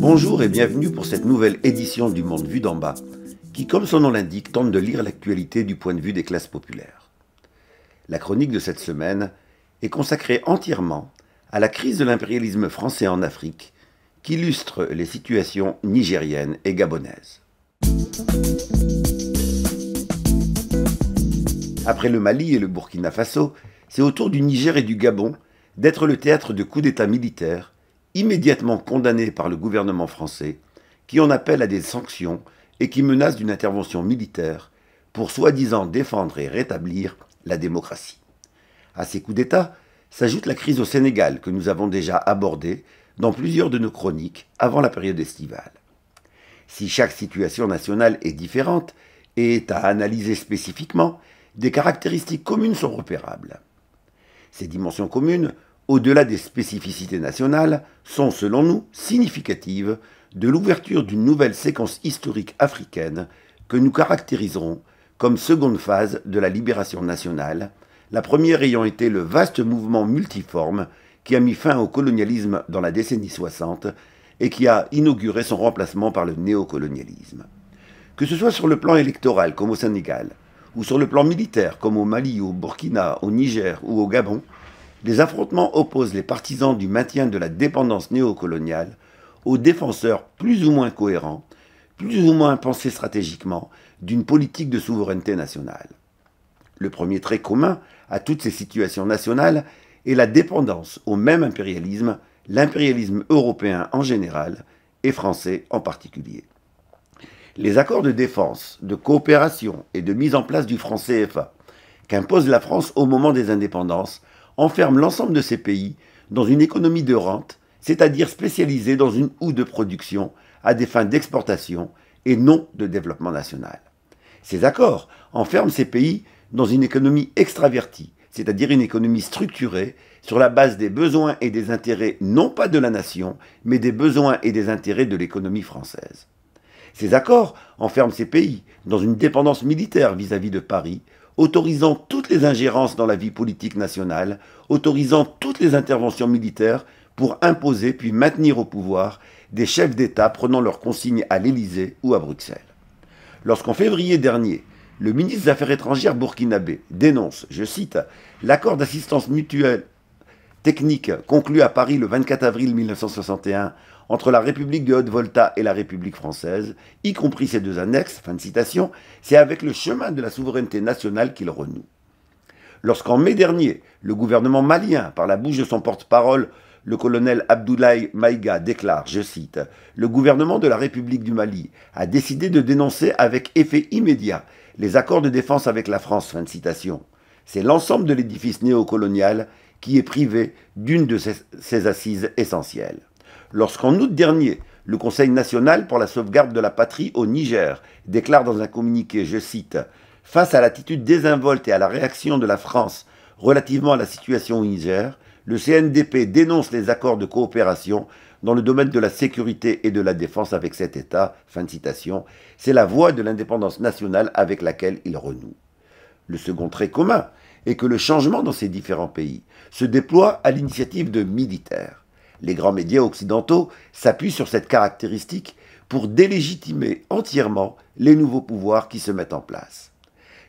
Bonjour et bienvenue pour cette nouvelle édition du Monde vu d'en bas, qui, comme son nom l'indique, tente de lire l'actualité du point de vue des classes populaires. La chronique de cette semaine est consacrée entièrement à la crise de l'impérialisme français en Afrique, qui illustre les situations nigériennes et gabonaises. Après le Mali et le Burkina Faso, c'est autour du Niger et du Gabon d'être le théâtre de coups d'État militaires, immédiatement condamnés par le gouvernement français, qui en appelle à des sanctions et qui menace d'une intervention militaire pour soi-disant défendre et rétablir la démocratie. À ces coups d'État s'ajoute la crise au Sénégal que nous avons déjà abordée dans plusieurs de nos chroniques avant la période estivale. Si chaque situation nationale est différente et est à analyser spécifiquement, des caractéristiques communes sont repérables. Ces dimensions communes, au-delà des spécificités nationales, sont selon nous significatives de l'ouverture d'une nouvelle séquence historique africaine que nous caractériserons comme seconde phase de la libération nationale, la première ayant été le vaste mouvement multiforme qui a mis fin au colonialisme dans la décennie 60 et qui a inauguré son remplacement par le néocolonialisme. Que ce soit sur le plan électoral comme au Sénégal, ou sur le plan militaire, comme au Mali, au Burkina, au Niger ou au Gabon, les affrontements opposent les partisans du maintien de la dépendance néocoloniale aux défenseurs plus ou moins cohérents, plus ou moins pensés stratégiquement, d'une politique de souveraineté nationale. Le premier trait commun à toutes ces situations nationales est la dépendance au même impérialisme, l'impérialisme européen en général et français en particulier. Les accords de défense, de coopération et de mise en place du franc CFA qu'impose la France au moment des indépendances enferment l'ensemble de ces pays dans une économie de rente, c'est-à-dire spécialisée dans une ou de production à des fins d'exportation et non de développement national. Ces accords enferment ces pays dans une économie extravertie, c'est-à-dire une économie structurée sur la base des besoins et des intérêts non pas de la nation, mais des besoins et des intérêts de l'économie française. Ces accords enferment ces pays dans une dépendance militaire vis-à-vis de Paris, autorisant toutes les ingérences dans la vie politique nationale, autorisant toutes les interventions militaires pour imposer puis maintenir au pouvoir des chefs d'État prenant leurs consignes à l'Élysée ou à Bruxelles. Lorsqu'en février dernier, le ministre des Affaires étrangères burkinabé dénonce, je cite, l'accord d'assistance mutuelle technique conclu à Paris le 24 avril 1961 entre la République de Haute-Volta et la République française, y compris ces deux annexes, fin de citation, c'est avec le chemin de la souveraineté nationale qu'il renoue. Lorsqu'en mai dernier, le gouvernement malien, par la bouche de son porte-parole, le colonel Abdoulaye Maïga déclare, je cite, Le gouvernement de la République du Mali a décidé de dénoncer avec effet immédiat les accords de défense avec la France. Fin de citation. C'est l'ensemble de l'édifice néocolonial qui est privé d'une de ses assises essentielles lorsqu'en août dernier, le Conseil national pour la sauvegarde de la patrie au Niger déclare dans un communiqué, je cite, Face à l'attitude désinvolte et à la réaction de la France relativement à la situation au Niger, le CNDP dénonce les accords de coopération dans le domaine de la sécurité et de la défense avec cet État. Fin de citation. C'est la voie de l'indépendance nationale avec laquelle il renoue. Le second trait commun est que le changement dans ces différents pays se déploie à l'initiative de militaires les grands médias occidentaux s'appuient sur cette caractéristique pour délégitimer entièrement les nouveaux pouvoirs qui se mettent en place.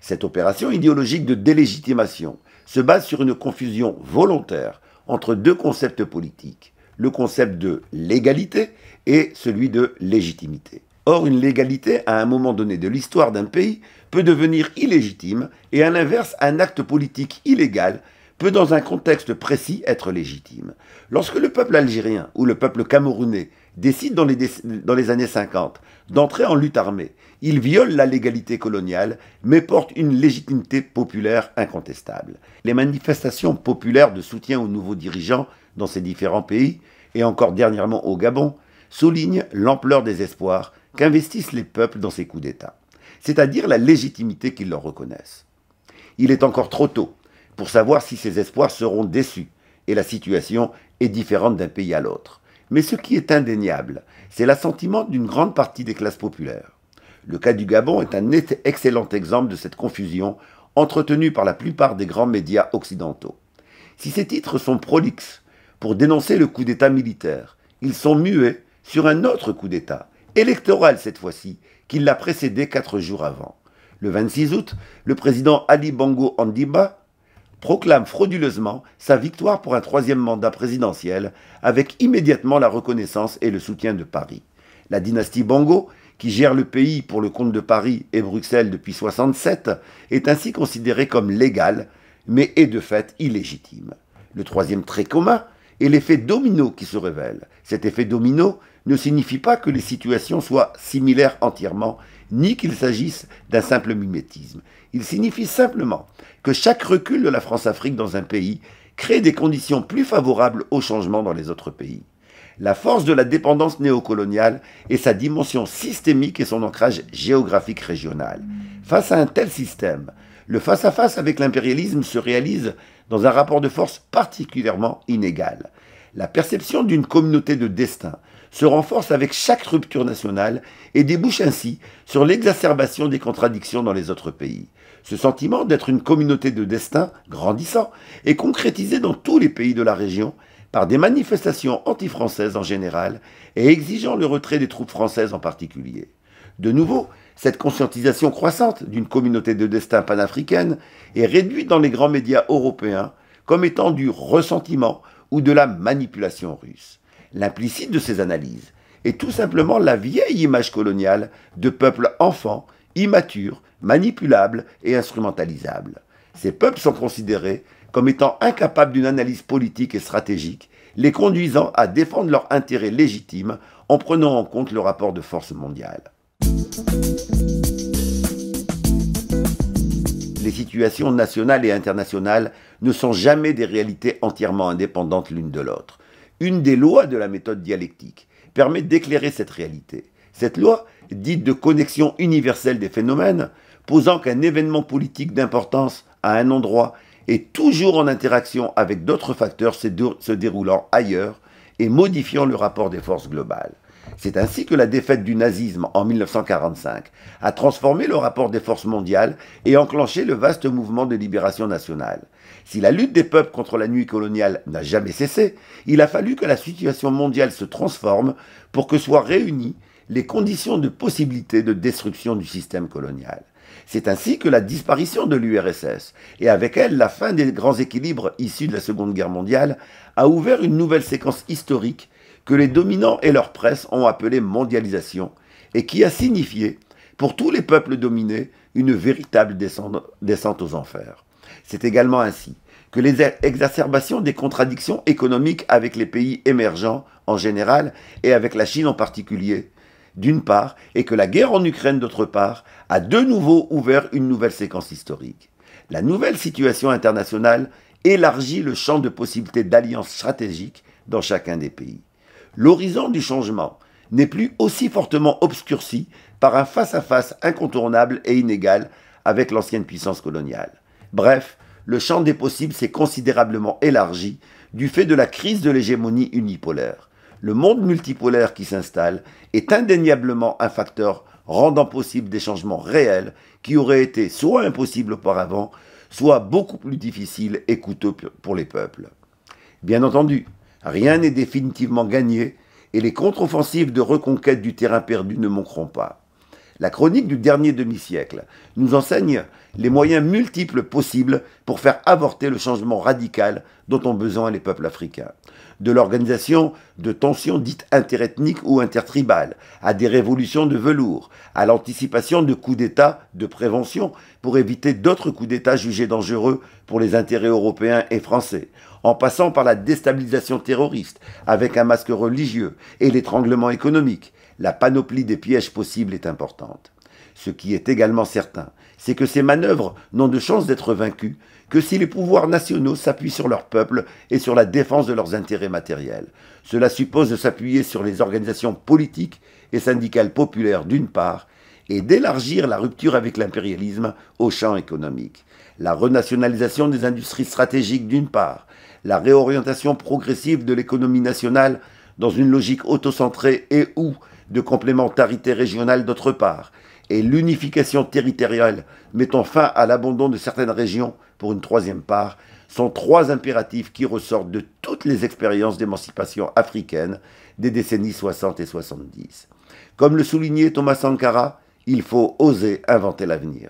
Cette opération idéologique de délégitimation se base sur une confusion volontaire entre deux concepts politiques, le concept de légalité et celui de légitimité. Or, une légalité, à un moment donné de l'histoire d'un pays, peut devenir illégitime et à l'inverse, un acte politique illégal peut dans un contexte précis être légitime. Lorsque le peuple algérien ou le peuple camerounais décide dans les, années 50 d'entrer en lutte armée, il viole la légalité coloniale, mais porte une légitimité populaire incontestable. Les manifestations populaires de soutien aux nouveaux dirigeants dans ces différents pays, et encore dernièrement au Gabon, soulignent l'ampleur des espoirs qu'investissent les peuples dans ces coups d'État, c'est-à-dire la légitimité qu'ils leur reconnaissent. Il est encore trop tôt pour savoir si ces espoirs seront déçus, et la situation est différente d'un pays à l'autre. Mais ce qui est indéniable, c'est l'assentiment d'une grande partie des classes populaires. Le cas du Gabon est un excellent exemple de cette confusion entretenue par la plupart des grands médias occidentaux. Si ces titres sont prolixes pour dénoncer le coup d'État militaire, ils sont muets sur un autre coup d'État, électoral cette fois-ci, qui l'a précédé quatre jours avant. Le 26 août, le président Ali Bongo Andiba proclame frauduleusement sa victoire pour un troisième mandat présidentiel, avec immédiatement la reconnaissance et le soutien de Paris. La dynastie Bongo, qui gère le pays pour le compte de Paris et Bruxelles depuis 67, est ainsi considérée comme légale, mais est de fait illégitime. Le troisième trait commun est l'effet domino qui se révèle. Cet effet domino ne signifie pas que les situations soient similaires entièrement ni qu'il s'agisse d'un simple mimétisme. Il signifie simplement que chaque recul de la France-Afrique dans un pays crée des conditions plus favorables au changement dans les autres pays. La force de la dépendance néocoloniale et sa dimension systémique et son ancrage géographique régional. Face à un tel système, le face-à-face -face avec l'impérialisme se réalise dans un rapport de force particulièrement inégal. La perception d'une communauté de destin se renforce avec chaque rupture nationale et débouche ainsi sur l'exacerbation des contradictions dans les autres pays. Ce sentiment d'être une communauté de destin grandissant est concrétisé dans tous les pays de la région par des manifestations anti-françaises en général et exigeant le retrait des troupes françaises en particulier. De nouveau, cette conscientisation croissante d'une communauté de destin panafricaine est réduite dans les grands médias européens comme étant du ressentiment ou de la manipulation russe. L'implicite de ces analyses est tout simplement la vieille image coloniale de peuples enfants, immatures, manipulables et instrumentalisables. Ces peuples sont considérés comme étant incapables d'une analyse politique et stratégique, les conduisant à défendre leurs intérêts légitimes en prenant en compte le rapport de force mondiale les situations nationales et internationales ne sont jamais des réalités entièrement indépendantes l'une de l'autre. Une des lois de la méthode dialectique permet d'éclairer cette réalité. Cette loi, dite de connexion universelle des phénomènes, posant qu'un événement politique d'importance à un endroit est toujours en interaction avec d'autres facteurs se déroulant ailleurs et modifiant le rapport des forces globales. C'est ainsi que la défaite du nazisme en 1945 a transformé le rapport des forces mondiales et enclenché le vaste mouvement de libération nationale. Si la lutte des peuples contre la nuit coloniale n'a jamais cessé, il a fallu que la situation mondiale se transforme pour que soient réunies les conditions de possibilité de destruction du système colonial. C'est ainsi que la disparition de l'URSS, et avec elle la fin des grands équilibres issus de la Seconde Guerre mondiale, a ouvert une nouvelle séquence historique que les dominants et leur presse ont appelé « mondialisation et qui a signifié, pour tous les peuples dominés, une véritable descente aux enfers. C'est également ainsi que les exacerbations des contradictions économiques avec les pays émergents en général et avec la Chine en particulier, d'une part, et que la guerre en Ukraine d'autre part, a de nouveau ouvert une nouvelle séquence historique. La nouvelle situation internationale élargit le champ de possibilités d'alliances stratégiques dans chacun des pays l'horizon du changement n'est plus aussi fortement obscurci par un face-à-face incontournable et inégal avec l'ancienne puissance coloniale. Bref, le champ des possibles s'est considérablement élargi du fait de la crise de l'hégémonie unipolaire. Le monde multipolaire qui s'installe est indéniablement un facteur rendant possible des changements réels qui auraient été soit impossibles auparavant, soit beaucoup plus difficiles et coûteux pour les peuples. Bien entendu, Rien n'est définitivement gagné et les contre-offensives de reconquête du terrain perdu ne manqueront pas. La chronique du dernier demi-siècle nous enseigne les moyens multiples possibles pour faire avorter le changement radical dont ont besoin les peuples africains. De l'organisation de tensions dites interethniques ou intertribales, à des révolutions de velours, à l'anticipation de coups d'État de prévention pour éviter d'autres coups d'État jugés dangereux pour les intérêts européens et français, en passant par la déstabilisation terroriste, avec un masque religieux, et l'étranglement économique, la panoplie des pièges possibles est importante. Ce qui est également certain, c'est que ces manœuvres n'ont de chance d'être vaincues que si les pouvoirs nationaux s'appuient sur leur peuple et sur la défense de leurs intérêts matériels. Cela suppose de s'appuyer sur les organisations politiques et syndicales populaires d'une part, et d'élargir la rupture avec l'impérialisme au champ économique. La renationalisation des industries stratégiques d'une part, la réorientation progressive de l'économie nationale dans une logique autocentrée et ou de complémentarité régionale d'autre part, et l'unification territoriale mettant fin à l'abandon de certaines régions pour une troisième part, sont trois impératifs qui ressortent de toutes les expériences d'émancipation africaine des décennies 60 et 70. Comme le soulignait Thomas Sankara, il faut oser inventer l'avenir.